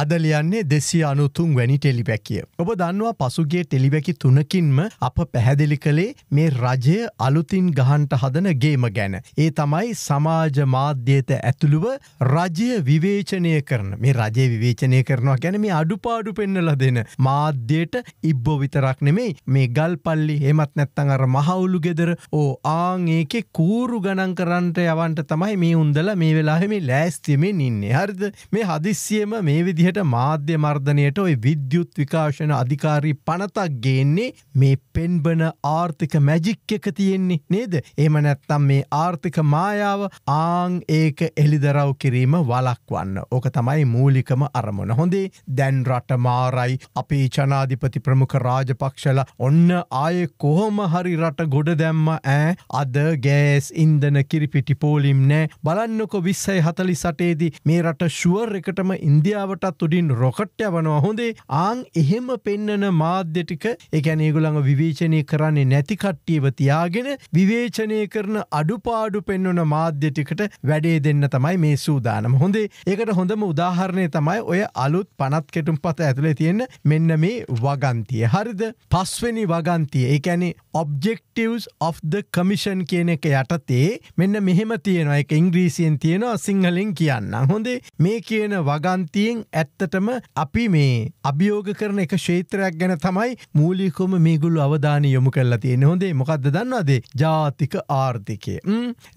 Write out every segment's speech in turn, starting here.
අදලියන්නේ දෙසිය අනුතුන් වැනි ටෙලිබැකිය. ඔබ දන්නවා පසුගේ ටෙලිබැකි තුනකින්ම අප පැහැදිලි කළේ මේ රජය අලුතින් ගහන්ට හදන ගේම ගැන. ඒ තමයි සමාජ මාධ්‍යයට ඇතුළුව රජය විවේචනය කරන මේ රජය විවේචනය කරනවා ගැන මේ අඩුපාඩු පෙන්නල දෙන මාධ්‍යයට ඉබ්බෝ විතරක් නෙමෙයි මේ ගල් පල්ලි හෙමත් නැත්තන් අර මහවුලු ගෙදර ඕ ආං ඒකෙ කූරු ගණන් කරන්නට යවන්ට තමයි මේ උන්දල මේ වෙලාහෙම ලෑස්තිමෙන් ඉන්න හරිද මේ හදිස්සියම මේ විදිහ විදිහට මාධ්‍ය මර්ධනයට ඔය විද්‍යුත් විකාශන අධිකාරී පනතක් ගේන්නේ මේ පෙන්බන ආර්ථික මැජික් එක තියෙන්නේ නේද එම නැත්තම් මේ ආර්ථික මායාව ආං ඒක එළිදරව් කිරීම වලක්වන්න ඕක තමයි මූලිකම අරමුණ හොඳේ දැන් රට මාරයි අපේ ජනාධිපති ප්‍රමුඛ රාජපක්ෂල ඔන්න ආය කොහොම හරි රට ගොඩ දැම්ම ඇ අද ගෑස් ඉන්දන කිරිපිටි පෝලිම් නෑ බලන්නකො විස්සයි හතලි සටේදී මේ රට ශුවර් එකටම ඉන්දියාවට ඒකත් උඩින් රොකට්ට යවනවා හොඳේ ආං එහෙම පෙන්නන මාධ්‍යටික එකැන ඒගුළඟ විවේචනය කරන්නේ නැතිකට්ටියව තියාගෙන විවේචනය කරන අඩුපාඩු පෙන්වන මාධ්‍යටිකට වැඩේ දෙන්න තමයි මේ සූදානම හොඳේ ඒකට හොඳම උදාහරණය තමයි ඔය අලුත් පනත් කෙටුම් පත ඇතුළේ තියෙන මෙන්න මේ වගන්තිය හරිද පස්වෙනි වගන්තිය ඒකැනෙ ඔබ්ෙක්ටවස් of the කමිෂන් කියන එක යටතේ මෙන්න මෙහෙම තියෙනවා එක ඉංග්‍රීසියෙන් තියෙනවා සිංහලෙන් කියන්න හොඳේ මේ කියන වගන්තියෙන් ඇත්තටම අපි මේ අභියෝග කරන එක ශේත්‍රයක් ගැන තමයි මූලිකොම මේගුල්ලු අවධානය යොමු කරලා තියෙන හොඳේ මොකක්ද දන්නවාදේ ජාතික ආර්ථිකය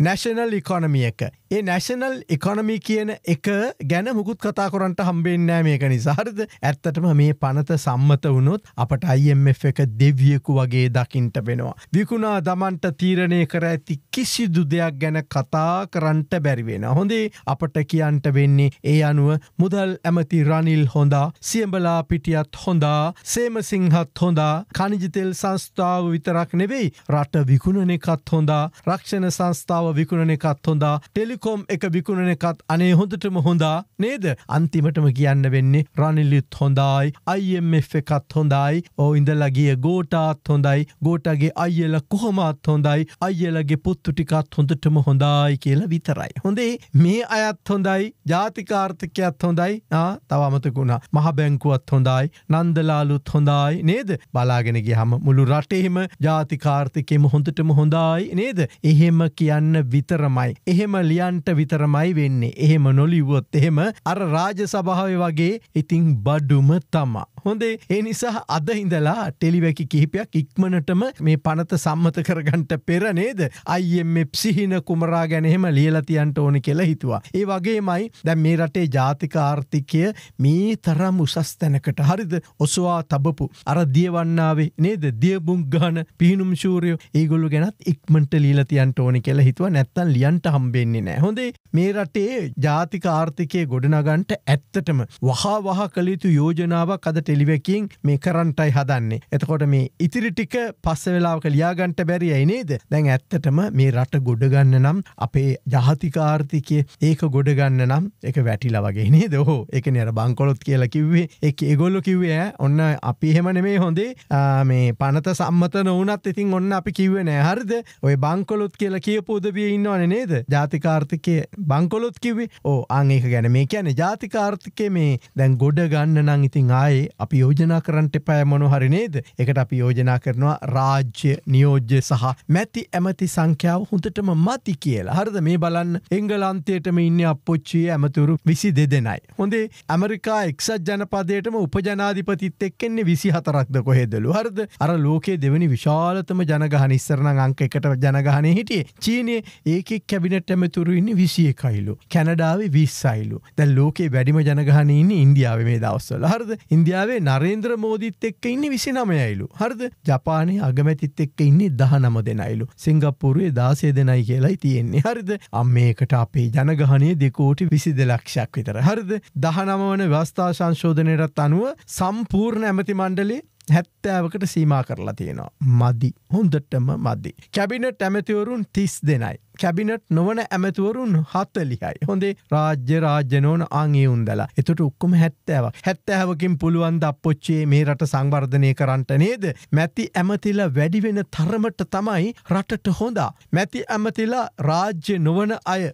නැශනල් ඉකොනමිය එක ඒ නැශනල් එකොනමි කියන එක ගැන මුකුත් කතා කොරන්ට හම්බෙන්නෑ මේක නිසාහරද ඇත්තටම මේ පනත සම්මත වුණොත් අපට අයිF එක දෙවියකු වගේ දකිින්ට වෙනවා. විකුණා දමන්ට තීරණය කර ඇති කිසිදු දෙයක් ගැන කතා කරන්ට බැරිවෙන. හොඳේ අපට කියන්ට වෙන්නේ ඒ අනුව මුදල් ඇමති රනිල් හොඳා සියඹලා පිටියත් හොඳා සේමසිංහත් හොඳා කනිජිතෙල් සංස්ථාව විතරක් නෙවෙයි රට විකුණන එකත් හොඳා රක්ෂණ සංස්ථාව විකුණන එකත් හොඳා ටෙලික කොම් එක විකුණන එකත් අනේ හොඳටම හොඳා නේද අන්තිමටම කියන්න වෙන්නේ රනිල්ලිත් හොඳයි අයිF එකත් හොඳයි ඕ ඉඳලගිය ගෝටාත් හොඳයි ගෝටගේ අයිල කොහොමත් හොඳයි අයිලගේ පුත්තුටිකත් හොඳටම හොඳයි කියලා විතරයි. හොඳේ මේ අයත් හොඳයි ජාතිකාර්ථකයත් හොඳයි තවමතකුණා මහ බැංකුවත් හොඳයි නන්දලාලුත් හොඳයි නේද බලාගෙනගේ හම මුළු රටේම ජාතිකාර්ථකෙම හොඳටම හොඳයි නේද එහෙම කියන්න විතරමයි. එහෙම ලියන්න තමන්ට විතරමයි වෙන්නේ. එහෙම නොලිව්වොත් එහෙම අර රාජ සභාව වගේ ඉතිං බඩුම තමා. හොඳේ ඒ නිසා අද ඉඳලා ටෙලිවැකි කිහිපයක් ඉක්මනටම මේ පනත සම්මත කරගන්ට පෙර නේද. අයිෙම සිහින කුමරා ගැනෙම ලියලතියන්ට ඕන කෙලා හිතුවා. ඒ වගේමයි දැ මේ රටේ ජාතික ආර්ථිකය මේ තරම් උසස් තැනකට හරිද ඔස්වා තබපු. අර දියවන්නාවේ නේද දියබුන් ගාන පිහිනුම් ශූරයෝ ඒගොල්ු ගැනත් ඉක්මට ලීලතියන්ට ඕනි කෙලා හිතුව නැත්තන් ලියන්ට හම්බෙන්නේ නෑ. නෑ. හොඳේ මේ රටේ ජාතික ආර්ථිකය ගොඩනගන්ට ඇත්තටම වහා වහ කළයුතු යෝජනාවක් අද ටෙලිවකින් මේ කරන්ටයි හදන්නේ. එතකොට මේ ඉතිරිටික පස්ස වෙලාවක ලියාගන්ට බැරි ඇයිනේද දැන් ඇත්තටම මේ රට ගොඩගන්න නම් අපේ ජාතිකාර්ථිකය ඒක ගොඩගන්න නම් එක වැටිල වගේනේ දහෝ එක නර බංකොලොත් කියලා කිව්වේ එක ඒගොල්ලො කිව්වේ ඔන්න අපි හෙමන මේ හොඳේ මේ පනත සම්මත නොවනත් ඉතින් ඔන්න අපි කිව්ව නෑ හරිද ඔය බංකොලොත් කියලා කියපෝදවිය ඉන්නවන නේද ජාතිකාර ආර්ථිකය බංකොලොත් කිවේ ඕ අංඒක ගැන මේ කියන ජාතික ආර්ථිකය මේ දැන් ගොඩ ගන්න නං ඉතින් ආයේ අපි යෝජනා කරන්ට පෑ මොනු හරිනේද එකට අපි යෝජනා කරනවා රාජ්‍ය නියෝජ්‍ය සහ මැති ඇමති සංඛ්‍යාව හොඳටම මති කියලා හරද මේ බලන්න එංගලන්තයටම ඉන්න අපපොච්චිය ඇමතුරු විසි දෙදෙනයි. හොඳේ ඇමරිකා එක්සත් ජනපදයටම උපජනාධිපතිත් එක්කෙන්නේ විසි හතරක්ද කොහෙදලු හරද අර ලෝකයේ දෙවනි විශාලතම ජනගහනිස්සරණ අංක එකට ජනගහනය හිටිය චීනය ඒකෙක් කැබිනට ඇමතුරු ඉතුරු ඉන්න විසිය එකයිලු කැනඩාවේ විස්සයිලු දැ ලෝකේ වැඩිම ජනගහන ඉන්න ඉන්දියාවේ මේ දවස්සල හරද ඉන්දියාවේ නරේන්ද්‍ර මෝදිත් එක්ක ඉන්න විසි නමයයිලු හරද ජපානය අගමැතිත් එක්ක ඉන්නේ දහ නම දෙනයිලු සිංගප්පුරුවේ දාසේ දෙනයි කියලායි තියෙන්නේ හරිද අම් මේකට අපේ ජනගහනය දෙකෝටි විසිද ලක්ෂයක් විතර හරිද දහනමවන වස්ථා සංශෝධනයටත් අනුව සම්පූර්ණ ඇමති මණ්ඩලේ හැත්තෑවකට සීමා කරලා තියෙනවා. මදි හොන්දටම මදදි. කැබිනට ඇමතිවරුන් තිස් දෙනයි. කැබිනට් නොවන ඇමතුවරුන් හත්තලිහයි හොඳේ රාජ්‍ය රාජ්‍යනෝන අංගේ උන්දලා එතට ඔක්කොම හැත්තෑව හැත්තෑවකින් පුළුවන් ද අපොච්චේ මේ රට සංවර්ධනය කරන්නට නේද මැති ඇමතිලා වැඩිවෙන තරමට තමයි රටට හොඳා මැති ඇමතිලා රාජ්‍ය නොවන අය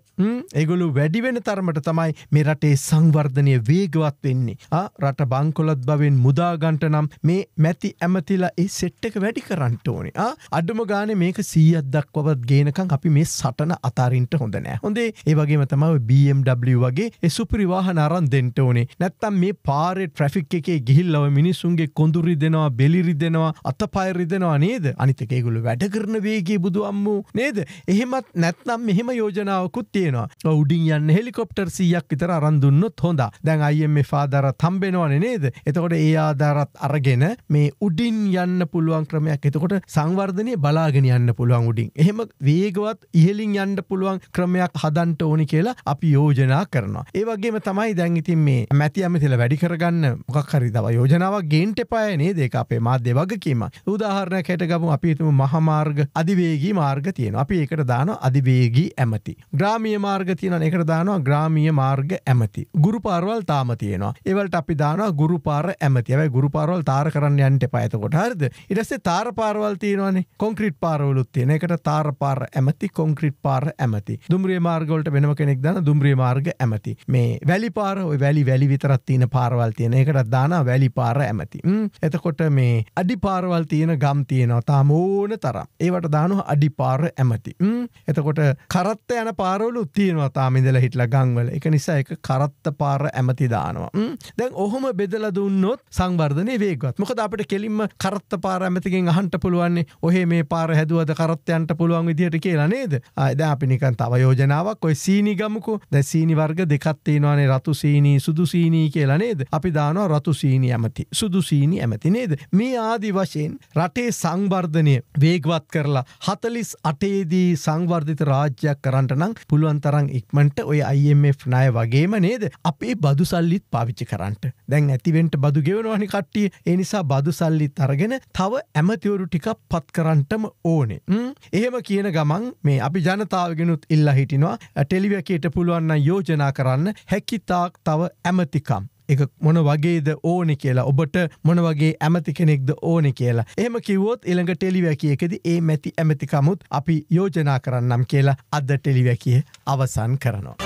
එගොලු වැඩිවෙන තරමට තමයි මේ රටේ සංවර්ධනය වේගවත් වෙන්නේ රට බංකොලත් බවෙන් මුදාගන්ට නම් මේ මැති ඇමතිලා ඒ සෙට්ටක වැඩි කරන්නට ඕනේ අඩුම ගාන මේක සීයත් දක්වවත් ගේනකම් අපි මේ සල් සටන අතාරින්ට හොඳ නෑ හොඳේ ඒවගේම තමයි BMW වගේ සුපිරිවාහන අරන් දෙන්ට ඕනේ නැත්තම් මේ පාරෙ ට්‍රෆික් එකේ ගිහිල්ලව මිනිසුන්ගේ කොඳුරි දෙෙනවා බෙලිරි දෙෙනවා අත පයරි දෙෙනවා නේද අනිතකේගුළු වැඩ කරන වේගේ බුදු අම්මූ නේද එහෙමත් නැත්නම් මෙහෙම යෝජනාවකුත් තියෙනවා උඩින් යන්න හෙලිකොප්ටර් සීයක් විතර අරන්දුන්නොත් හොඳ දැන් අයිම පාදර තම්බෙනවන නේද එතකොට ඒ ආධාරත් අරගෙන මේ උඩින් යන්න පුළුවන් ක්‍රමයක් එතකොට සංවර්ධනය බලාගෙන යන්න පුළුවන් උඩින් එහෙම වේගවත් ඉහල ඉහලින් යන්න පුළුවන් ක්‍රමයක් හදන්ට ඕනි කියලා අපි යෝජනා කරනවා. ඒ වගේම තමයි දැන් ඉතින් මේ මැති ඇමතිල වැඩි කරගන්න මොකක් හරි තව යෝජනාවක් ගේන්ට එපාය නේද ඒක අපේ මාධ්‍ය වගකීම. උදාහරණයක් හැට ගමු අපි හිතමු මහමාර්ග අධිවේගී මාර්ග තියෙනවා. අපි ඒකට දානවා අධිවේගී ඇමති. ග්‍රාමීය මාර්ග තියෙනවා. ඒකට දානවා ග්‍රාමීය මාර්ග ඇමති. ගුරු පාරවල් තාම තියෙනවා. ඒවලට අපි දානවා ගුරු පාර ඇමති. හැබැයි ගුරු පාරවල් තාර කරන්න යන්න එපා එතකොට. හරිද? ඊට පස්සේ තාර පාරවල් තියෙනවානේ. කොන්ක්‍රීට් පාරවලුත් තියෙන. ඒකට තාර පාර ඇමති කොන්ක්‍රීට් පිට් පාර ඇමති දුම්රිය මාර්ගොලට වෙනම කෙනෙක් දන්න දුම්රිය මාර්ග ඇමති මේ වැලි පාර වැලි වැලි විතරත් තියෙන පාරවල් තියෙන එකටත් දාන වැලි පාර ඇමති එතකොට මේ අඩි පාරවල් තියෙන ගම් තියෙනවා තාම ඕන තරම් ඒවට දානු අඩි පාර ඇමති එතකොට කරත්ත යන පාරවලු තියෙනවා තාමිදල හිටල ගංවල එක නිසා එක කරත්ත පාර ඇමති දානවා දැන් ඔහොම බෙදල දුන්නොත් සංවර්ධනය වේගත් මොකද අපට කෙලින්ම කරත්ත පාර ඇමතිකින් අහන්ට පුළුවන්නේ ඔහේ මේ පාර හැදුවද කරත්තයන්ට පුළුවන් විදිහට කියලා නේද අයද අපි නිකන් තව යෝජනාවක් ඔය සීනිගමකු දැ සීනි වර්ග දෙකත්තේනවානේ රතු සීනී සුදු සීනී කියලා නේද අපි දානවා රතු සීනී ඇමති සුදු සීනී ඇමති නේද මේ ආදි වශයෙන් රටේ සංවර්ධනය වේගවත් කරලා හතලිස් අටේදී සංවර්ධිත රාජ්‍යයක් කරන්ට නම් පුළුවන් තරන් ඉක්මට ඔය IMF නය වගේම නේද අපේ බදු සල්ලිත් පාවිච්චි කරන්නට දැන් ඇතිවෙන්ට බදු ගෙවනවානි කට්ටිය එනිසා බදු සල්ලිත් අරගෙන තව ඇමතිවරු ටිකක් පත් කරන්ටම ඕනේ එහෙම කියන ගමන් මේ අපි ජනතාවගෙනුත් ඉල්ලා හිටිනවා ටෙලිවකේට පුළුවන්න යෝජනා කරන්න හැකිතාක් තව ඇමතිකම්. එක මොන වගේද ඕනෙ කියලා ඔබට මොන වගේ ඇමති කෙනෙක්ද ඕනෙ කියලා එහම කිවොත් එළඟ ටෙලිවැකියකෙද ඒ මැති ඇමතිකමුත් අපි යෝජනා කරන්නම් කියලා අද ටෙලිවැකිය අවසන් කරනවා.